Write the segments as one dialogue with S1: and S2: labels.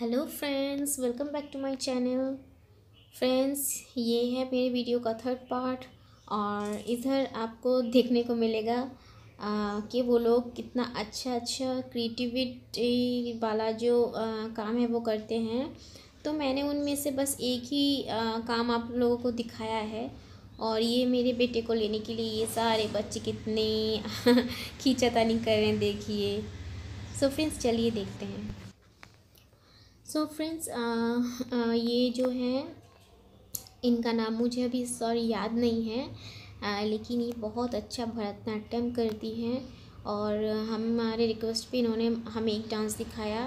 S1: hello friends welcome back to my channel friends ये है मेरे वीडियो का थर्ड पार्ट और इधर आपको देखने को मिलेगा आ, कि वो लोग कितना अच्छा अच्छा क्रिएटिविटी वाला जो आ, काम है वो करते हैं तो मैंने उनमें से बस एक ही आ, काम आप लोगों को दिखाया है और ये मेरे बेटे को लेने के लिए ये सारे बच्चे कितने खींचातानी कर रहे हैं देखिए सो फ्रेंड्स चलिए देखते हैं so so friends uh, uh, ये जो है इनका नाम मुझे अभी सॉरी याद नहीं है आ, लेकिन ये बहुत अच्छा भरतनाट्यम करती हैं और हमारे रिक्वेस्ट पे इन्होंने हमें एक डांस दिखाया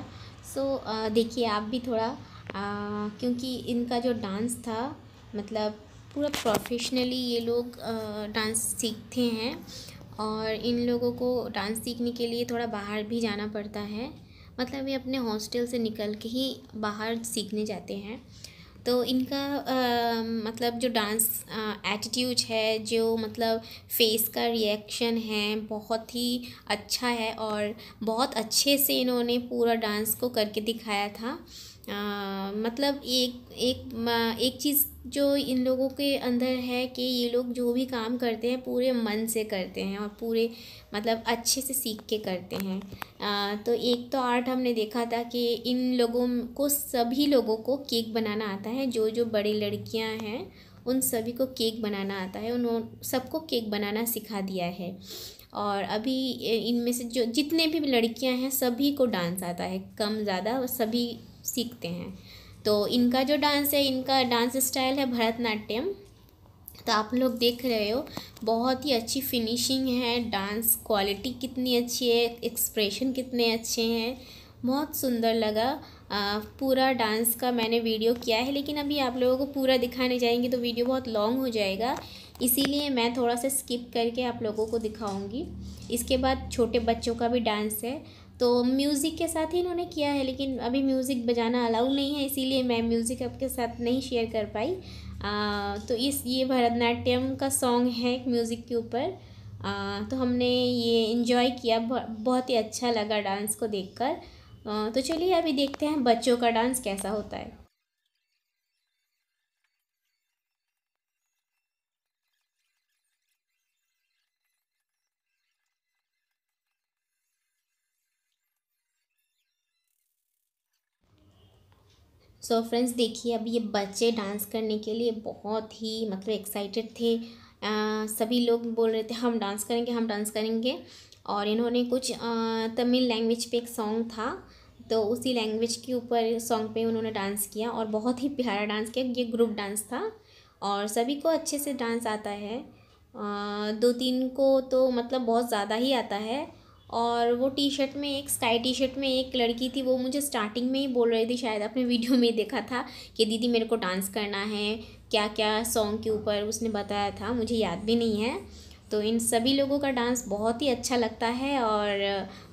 S1: सो so, देखिए आप भी थोड़ा आ, क्योंकि इनका जो डांस था मतलब पूरा प्रोफेशनली ये लोग डांस सीखते हैं और इन लोगों को डांस सीखने के लिए थोड़ा बाहर भी जाना पड़ता है मतलब ये अपने हॉस्टल से निकल के ही बाहर सीखने जाते हैं तो इनका आ, मतलब जो डांस एटीट्यूड है जो मतलब फेस का रिएक्शन है बहुत ही अच्छा है और बहुत अच्छे से इन्होंने पूरा डांस को करके दिखाया था आ, मतलब एक एक एक चीज़ जो इन लोगों के अंदर है कि ये लोग जो भी काम करते हैं पूरे मन से करते हैं और पूरे मतलब अच्छे से सीख के करते हैं आ, तो एक तो आर्ट हमने देखा था कि इन लोगों को सभी लोगों को केक बनाना आता है जो जो बड़ी लड़कियां हैं उन सभी को केक बनाना आता है उन्होंने सबको केक बनाना सिखा दिया है और अभी इनमें से जो जितने भी लड़कियां हैं सभी को डांस आता है कम ज़्यादा सभी सीखते हैं तो इनका जो डांस है इनका डांस स्टाइल है भरतनाट्यम तो आप लोग देख रहे हो बहुत ही अच्छी फिनिशिंग है डांस क्वालिटी कितनी अच्छी है एक्सप्रेशन कितने अच्छे हैं बहुत सुंदर लगा पूरा डांस का मैंने वीडियो किया है लेकिन अभी आप लोगों को पूरा दिखाने जाएंगे तो वीडियो बहुत लॉन्ग हो जाएगा इसीलिए मैं थोड़ा सा स्किप करके आप लोगों को दिखाऊंगी इसके बाद छोटे बच्चों का भी डांस है तो म्यूज़िक के साथ ही इन्होंने किया है लेकिन अभी म्यूज़िक बजाना अलाउ नहीं है इसीलिए मैं म्यूज़िक आपके साथ नहीं शेयर कर पाई आ, तो इस ये भरतनाट्यम का सॉन्ग है म्यूज़िक के ऊपर तो हमने ये इन्जॉय किया बहुत ही अच्छा लगा डांस को देखकर तो चलिए अभी देखते हैं बच्चों का डांस कैसा होता है सो so फ्रेंड्स देखिए अब ये बच्चे डांस करने के लिए बहुत ही मतलब एक्साइटेड थे आ, सभी लोग बोल रहे थे हम डांस करेंगे हम डांस करेंगे और इन्होंने कुछ तमिल लैंग्वेज पे एक सॉन्ग था तो उसी लैंग्वेज के ऊपर सॉन्ग पे उन्होंने डांस किया और बहुत ही प्यारा डांस किया ये ग्रुप डांस था और सभी को अच्छे से डांस आता है दो तीन को तो मतलब बहुत ज़्यादा ही आता है और वो टी शर्ट में एक स्काई टी शर्ट में एक लड़की थी वो मुझे स्टार्टिंग में ही बोल रही थी शायद अपने वीडियो में देखा था कि दीदी मेरे को डांस करना है क्या क्या सॉन्ग के ऊपर उसने बताया था मुझे याद भी नहीं है तो इन सभी लोगों का डांस बहुत ही अच्छा लगता है और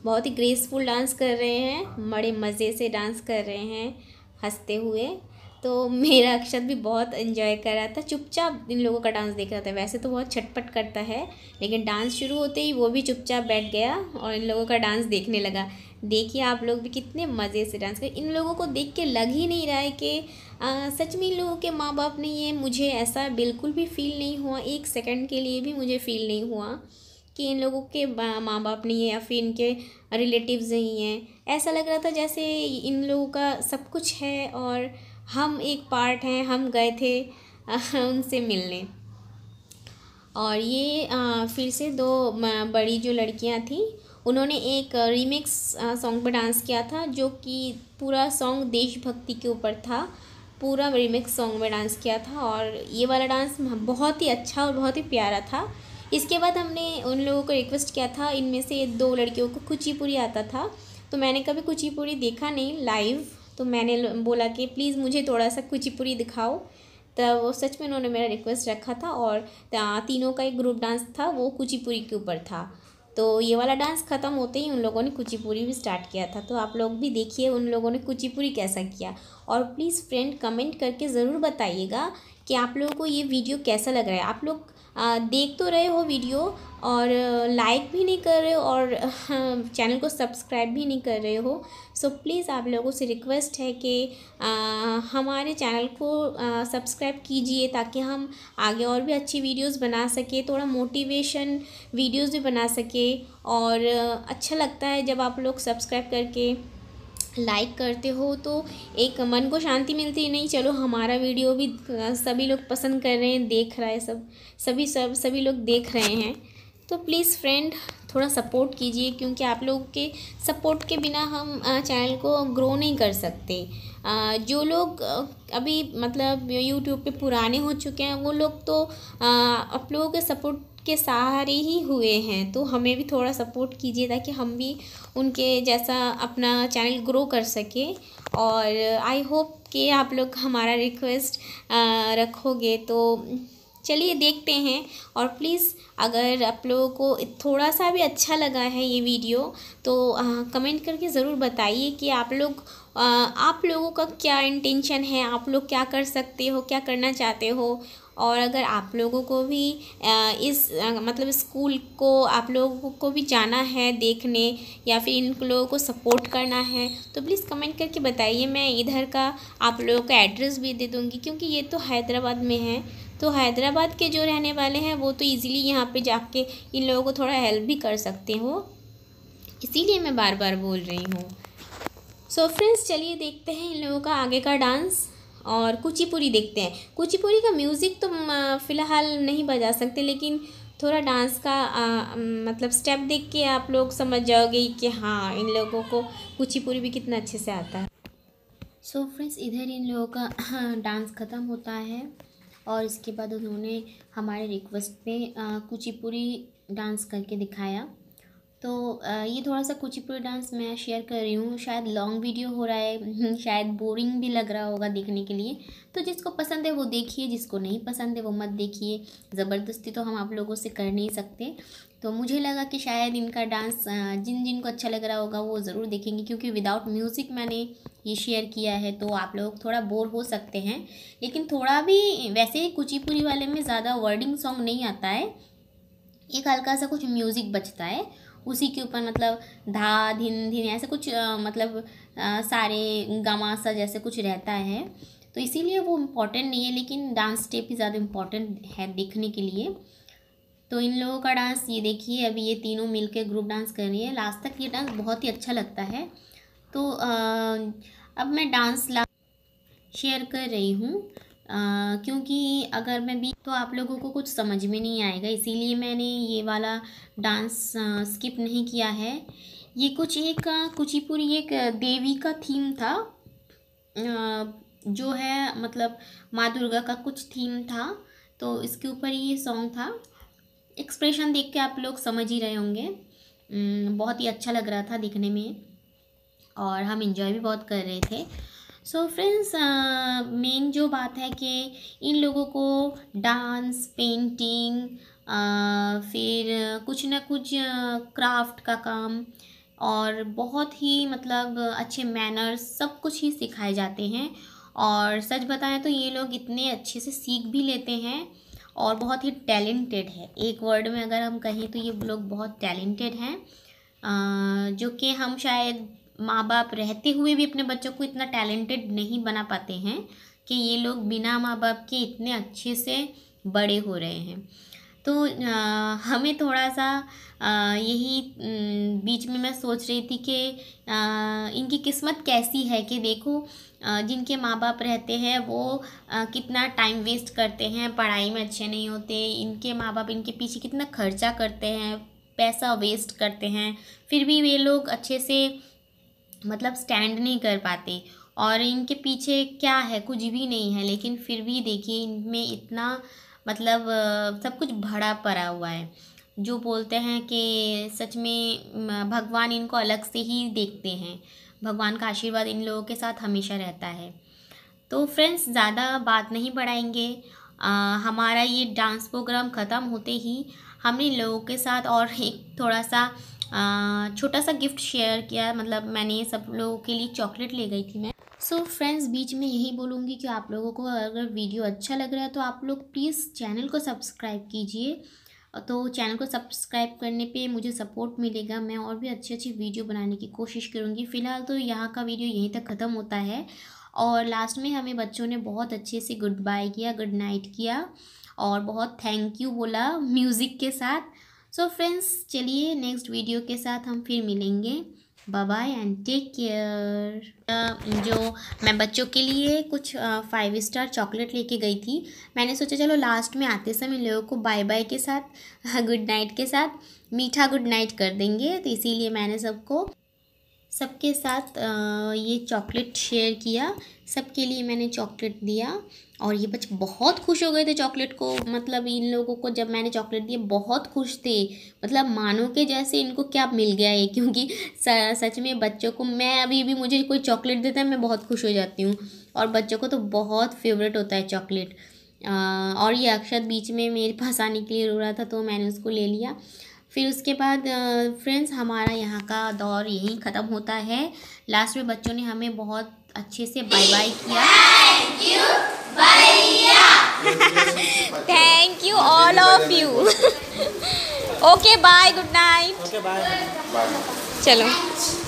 S1: बहुत ही ग्रेसफुल डांस कर रहे हैं बड़े मज़े से डांस कर रहे हैं हंसते हुए तो मेरा अक्षत भी बहुत इन्जॉय कर रहा था चुपचाप इन लोगों का डांस देख रहा था वैसे तो बहुत छटपट करता है लेकिन डांस शुरू होते ही वो भी चुपचाप बैठ गया और इन लोगों का डांस देखने लगा देखिए आप लोग भी कितने मज़े से डांस कर इन लोगों को देख के लग ही नहीं रहा है कि सच में इन लोगों के माँ बाप ने ये मुझे ऐसा बिल्कुल भी फील नहीं हुआ एक सेकंड के लिए भी मुझे फ़ील नहीं हुआ कि इन लोगों के माँ बाप नहीं है या फिर इनके रिलेटिव्स नहीं हैं ऐसा लग रहा था जैसे इन लोगों का सब कुछ है और हम एक पार्ट हैं हम गए थे उनसे मिलने और ये आ, फिर से दो बड़ी जो लड़कियां थीं उन्होंने एक रीमिक्स सॉन्ग पर डांस किया था जो कि पूरा सॉन्ग देशभक्ति के ऊपर था पूरा रीमिक्स सॉन्ग में डांस किया था और ये वाला डांस बहुत ही अच्छा और बहुत ही प्यारा था इसके बाद हमने उन लोगों को रिक्वेस्ट किया था इनमें से दो लड़कियों को कुचीपुरी आता था तो मैंने कभी कुचीपुरी देखा नहीं लाइव तो मैंने बोला कि प्लीज़ मुझे थोड़ा सा कुचीपुरी दिखाओ तब तो वो सच में उन्होंने मेरा रिक्वेस्ट रखा था और तीनों का एक ग्रुप डांस था वो कुचीपुरी के ऊपर था तो ये वाला डांस ख़त्म होते ही उन लोगों ने कुचिपुरी भी स्टार्ट किया था तो आप लोग भी देखिए उन लोगों ने कुचिपुरी कैसा किया और प्लीज़ फ्रेंड कमेंट करके ज़रूर बताइएगा कि आप लोगों को ये वीडियो कैसा लग रहा है आप लोग देख तो रहे हो वीडियो और लाइक भी नहीं कर रहे हो और चैनल को सब्सक्राइब भी नहीं कर रहे हो सो प्लीज़ आप लोगों से रिक्वेस्ट है कि हमारे चैनल को सब्सक्राइब कीजिए ताकि हम आगे और भी अच्छी वीडियोस बना सके थोड़ा मोटिवेशन वीडियोस भी बना सके और अच्छा लगता है जब आप लोग सब्सक्राइब करके लाइक करते हो तो एक मन को शांति मिलती है नहीं चलो हमारा वीडियो भी हाँ, सभी लोग पसंद कर रहे हैं देख रहा है सब सभी सब सभी लोग देख रहे हैं तो प्लीज़ फ्रेंड थोड़ा सपोर्ट कीजिए क्योंकि आप लोग के सपोर्ट के बिना हम चैनल को ग्रो नहीं कर सकते जो लोग अभी मतलब यूट्यूब पे पुराने हो चुके हैं वो लोग तो आप लोगों के सपोर्ट के सहारे ही हुए हैं तो हमें भी थोड़ा सपोर्ट कीजिए ताकि हम भी उनके जैसा अपना चैनल ग्रो कर सके और आई होप कि आप लोग हमारा रिक्वेस्ट रखोगे तो चलिए देखते हैं और प्लीज़ अगर आप लोगों को थोड़ा सा भी अच्छा लगा है ये वीडियो तो आ, कमेंट करके ज़रूर बताइए कि आप लोग आ, आप लोगों का क्या इंटेंशन है आप लोग क्या कर सकते हो क्या करना चाहते हो और अगर आप लोगों को भी इस मतलब स्कूल को आप लोगों को भी जाना है देखने या फिर इन लोगों को सपोर्ट करना है तो प्लीज़ कमेंट करके बताइए मैं इधर का आप लोगों का एड्रेस भी दे दूँगी क्योंकि ये तो हैदराबाद में है तो हैदराबाद के जो रहने वाले हैं वो तो ईज़िली यहाँ पर जाके इन लोगों को थोड़ा हेल्प भी कर सकते हो इसीलिए मैं बार बार बोल रही हूँ सो फ्रेंड्स चलिए देखते हैं इन लोगों का आगे का डांस और कुचिपुरी देखते हैं कुचिपुरी का म्यूज़िक तो फ़िलहाल नहीं बजा सकते लेकिन थोड़ा डांस का आ, मतलब स्टेप देख के आप लोग समझ जाओगे कि हाँ इन लोगों को कुचिपुरी भी कितना अच्छे से आता है सो so फ्रेंड्स इधर इन लोगों का डांस हाँ, ख़त्म होता है और इसके बाद उन्होंने हमारे रिक्वेस्ट पे कुचिपुरी डांस करके दिखाया तो ये थोड़ा सा कुचिपुड़ी डांस मैं शेयर कर रही हूँ शायद लॉन्ग वीडियो हो रहा है हम्म, शायद बोरिंग भी लग रहा होगा देखने के लिए तो जिसको पसंद है वो देखिए जिसको नहीं पसंद है वो मत देखिए ज़बरदस्ती तो हम आप लोगों से कर नहीं सकते तो मुझे लगा कि शायद इनका डांस जिन जिन को अच्छा लग रहा होगा वो ज़रूर देखेंगे क्योंकि विदाउट म्यूज़िक मैंने ये शेयर किया है तो आप लोग थोड़ा बोर हो सकते हैं लेकिन थोड़ा भी वैसे ही कुचिपुरी वाले में ज़्यादा वर्डिंग सॉन्ग नहीं आता है एक हल्का सा कुछ म्यूज़िक बचता है उसी के ऊपर मतलब धा धिन धिन ऐसे कुछ आ, मतलब आ, सारे गमासा जैसे कुछ रहता है तो इसीलिए वो इम्पॉर्टेंट नहीं है लेकिन डांस स्टेप ही ज़्यादा इम्पॉर्टेंट है देखने के लिए तो इन लोगों का डांस ये देखिए अभी ये तीनों मिलके ग्रुप डांस कर रही है लास्ट तक ये डांस बहुत ही अच्छा लगता है तो आ, अब मैं डांस शेयर कर रही हूँ क्योंकि अगर मैं भी तो आप लोगों को कुछ समझ में नहीं आएगा इसीलिए मैंने ये वाला डांस स्किप नहीं किया है ये कुछ एक कुचिपुरी एक देवी का थीम था जो है मतलब माँ दुर्गा का कुछ थीम था तो इसके ऊपर ये सॉन्ग था एक्सप्रेशन देख के आप लोग समझ ही रहे होंगे बहुत ही अच्छा लग रहा था दिखने में और हम इंजॉय भी बहुत कर रहे थे सो फ्रेंड्स मेन जो बात है कि इन लोगों को डांस पेंटिंग uh, फिर कुछ ना कुछ क्राफ्ट uh, का काम और बहुत ही मतलब अच्छे मैनर्स सब कुछ ही सिखाए जाते हैं और सच बताएं तो ये लोग इतने अच्छे से सीख भी लेते हैं और बहुत ही टैलेंटेड है एक वर्ड में अगर हम कहें तो ये लोग बहुत टैलेंटेड हैं uh, जो कि हम शायद माँ बाप रहते हुए भी अपने बच्चों को इतना टैलेंटेड नहीं बना पाते हैं कि ये लोग बिना माँ बाप के इतने अच्छे से बड़े हो रहे हैं तो आ, हमें थोड़ा सा आ, यही न, बीच में मैं सोच रही थी कि इनकी किस्मत कैसी है कि देखो आ, जिनके माँ बाप रहते हैं वो आ, कितना टाइम वेस्ट करते हैं पढ़ाई में अच्छे नहीं होते इनके माँ बाप इनके पीछे कितना खर्चा करते हैं पैसा वेस्ट करते हैं फिर भी वे लोग अच्छे से मतलब स्टैंड नहीं कर पाते और इनके पीछे क्या है कुछ भी नहीं है लेकिन फिर भी देखिए इनमें इतना मतलब सब कुछ भरा पड़ा हुआ है जो बोलते हैं कि सच में भगवान इनको अलग से ही देखते हैं भगवान का आशीर्वाद इन लोगों के साथ हमेशा रहता है तो फ्रेंड्स ज़्यादा बात नहीं बढ़ाएंगे आ, हमारा ये डांस प्रोग्राम ख़त्म होते ही हमने इन लोगों के साथ और एक थोड़ा सा छोटा सा गिफ्ट शेयर किया मतलब मैंने सब लोगों के लिए चॉकलेट ले गई थी मैं सो so, फ्रेंड्स बीच में यही बोलूँगी कि आप लोगों को अगर वीडियो अच्छा लग रहा है तो आप लोग प्लीज़ चैनल को सब्सक्राइब कीजिए तो चैनल को सब्सक्राइब करने पे मुझे सपोर्ट मिलेगा मैं और भी अच्छी अच्छी वीडियो बनाने की कोशिश करूँगी फ़िलहाल तो यहाँ का वीडियो यहीं तक ख़त्म होता है और लास्ट में हमें बच्चों ने बहुत अच्छे से गुड बाय किया गुड नाइट किया और बहुत थैंक यू बोला म्यूज़िक के साथ सो फ्रेंड्स चलिए नेक्स्ट वीडियो के साथ हम फिर मिलेंगे बाय एंड टेक केयर जो मैं बच्चों के लिए कुछ फाइव स्टार चॉकलेट लेके गई थी मैंने सोचा चलो लास्ट में आते समय इन लोगों को बाय बाय के साथ गुड नाइट के साथ मीठा गुड नाइट कर देंगे तो इसीलिए मैंने सबको सबके साथ ये चॉकलेट शेयर किया सबके लिए मैंने चॉकलेट दिया और ये बच्चे बहुत खुश हो गए थे चॉकलेट को मतलब इन लोगों को जब मैंने चॉकलेट दिया बहुत खुश थे मतलब मानो के जैसे इनको क्या मिल गया है क्योंकि सच में बच्चों को मैं अभी भी मुझे कोई चॉकलेट देता है मैं बहुत खुश हो जाती हूँ और बच्चों को तो बहुत फेवरेट होता है चॉकलेट और ये अक्षत बीच में मेरे पास आने के लिए रो रहा था तो मैंने उसको ले लिया फिर उसके बाद फ्रेंड्स हमारा यहाँ का दौर यहीं ख़त्म होता है लास्ट में बच्चों ने हमें बहुत अच्छे से बाय बाय किया thank you thank you all of you okay bye good night चलो